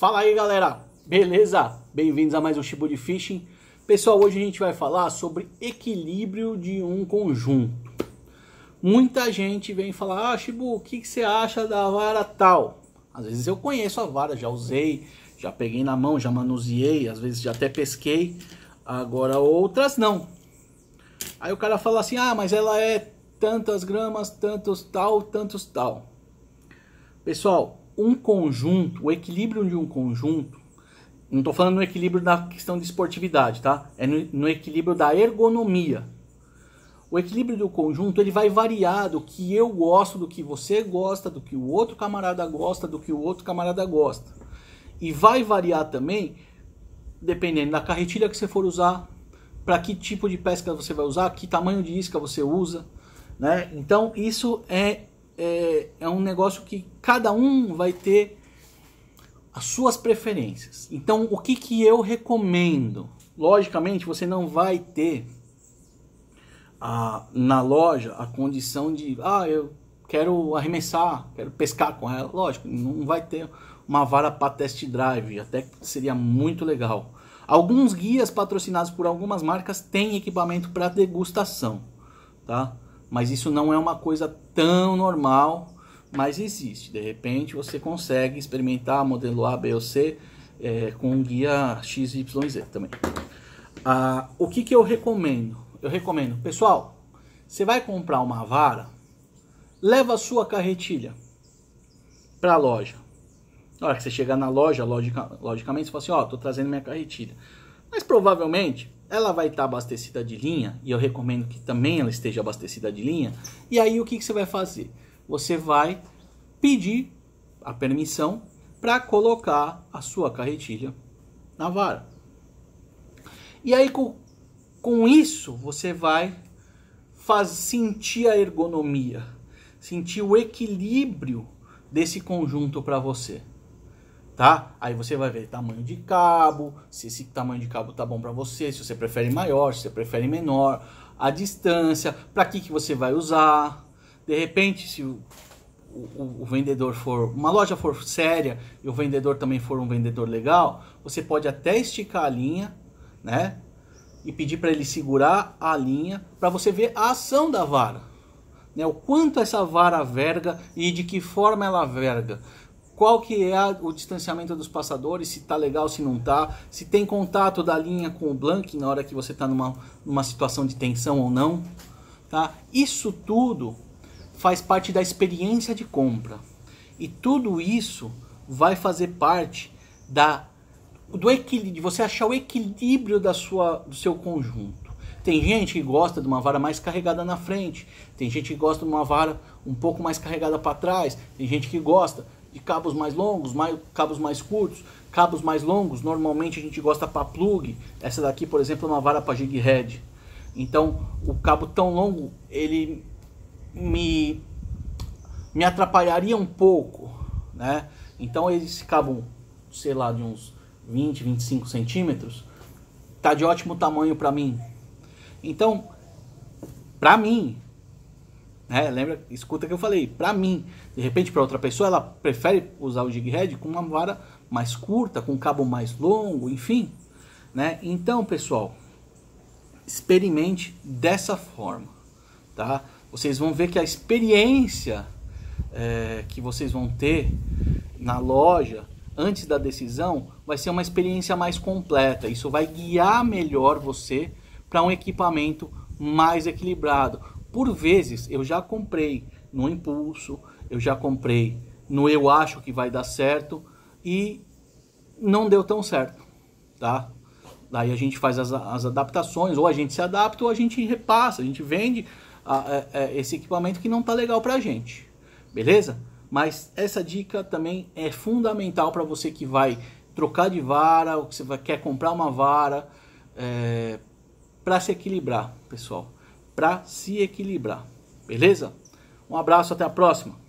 Fala aí galera, beleza? Bem-vindos a mais um Chibo de Fishing. Pessoal, hoje a gente vai falar sobre equilíbrio de um conjunto. Muita gente vem falar, ah Chibo, o que, que você acha da vara tal? Às vezes eu conheço a vara, já usei, já peguei na mão, já manuseei, às vezes já até pesquei. Agora outras não. Aí o cara fala assim, ah, mas ela é tantas gramas, tantos tal, tantos tal. Pessoal, um conjunto, o equilíbrio de um conjunto, não estou falando no equilíbrio da questão de esportividade, tá? É no, no, equilíbrio da ergonomia. O equilíbrio do conjunto ele vai variar do que eu gosto, do que você gosta, do que o outro camarada gosta, do que o outro camarada gosta. E vai variar também dependendo da carretilha que você for usar, para que tipo de pesca você vai usar, que tamanho de isca você usa, né? Então isso é é, é um negócio que cada um vai ter as suas preferências. Então, o que, que eu recomendo? Logicamente, você não vai ter a, na loja a condição de, ah, eu quero arremessar, quero pescar com ela. Lógico, não vai ter uma vara para test drive, até que seria muito legal. Alguns guias patrocinados por algumas marcas têm equipamento para degustação, tá? mas isso não é uma coisa tão normal, mas existe. De repente você consegue experimentar modelo A, B ou C é, com um guia XYZ também. Ah, o que, que eu recomendo? Eu recomendo, pessoal, você vai comprar uma vara, leva a sua carretilha para a loja. Na hora que você chegar na loja, logica, logicamente você fala assim, ó, oh, tô trazendo minha carretilha. Mas provavelmente ela vai estar tá abastecida de linha, e eu recomendo que também ela esteja abastecida de linha. E aí o que, que você vai fazer? Você vai pedir a permissão para colocar a sua carretilha na vara. E aí com, com isso você vai faz, sentir a ergonomia, sentir o equilíbrio desse conjunto para você tá? Aí você vai ver tamanho de cabo, se esse tamanho de cabo tá bom para você, se você prefere maior, se você prefere menor, a distância, para que que você vai usar. De repente, se o, o, o, vendedor for uma loja for séria e o vendedor também for um vendedor legal, você pode até esticar a linha, né? E pedir para ele segurar a linha para você ver a ação da vara. Né, o quanto essa vara verga e de que forma ela verga qual que é a, o distanciamento dos passadores, se tá legal, se não tá, se tem contato da linha com o blank na hora que você tá numa, numa situação de tensão ou não, tá? Isso tudo faz parte da experiência de compra. E tudo isso vai fazer parte da do equilíbrio, de você achar o equilíbrio da sua, do seu conjunto. Tem gente que gosta de uma vara mais carregada na frente, tem gente que gosta de uma vara um pouco mais carregada para trás, tem gente que gosta de cabos mais longos, mais, cabos mais curtos, cabos mais longos. Normalmente a gente gosta para plug. Essa daqui, por exemplo, é uma vara para jig head. Então, o cabo tão longo, ele me me atrapalharia um pouco, né? Então esse cabo, sei lá, de uns 20, 25 centímetros, tá de ótimo tamanho para mim. Então, para mim, né? Lembra, escuta que eu falei, para mim, de repente para outra pessoa ela prefere usar o jighead com uma vara mais curta, com um cabo mais longo, enfim, né? Então, pessoal, experimente dessa forma, tá? Vocês vão ver que a experiência é, que vocês vão ter na loja antes da decisão vai ser uma experiência mais completa. Isso vai guiar melhor você para um equipamento mais equilibrado, por vezes eu já comprei no impulso, eu já comprei no eu acho que vai dar certo e não deu tão certo, tá? Daí a gente faz as, as adaptações, ou a gente se adapta ou a gente repassa, a gente vende a, a, é, a é, esse equipamento que não tá legal pra gente, beleza? Mas essa dica também é fundamental para você que vai trocar de vara, ou que você vai, quer comprar uma vara, é, para se equilibrar, pessoal para se equilibrar. Beleza? Um abraço, até a próxima.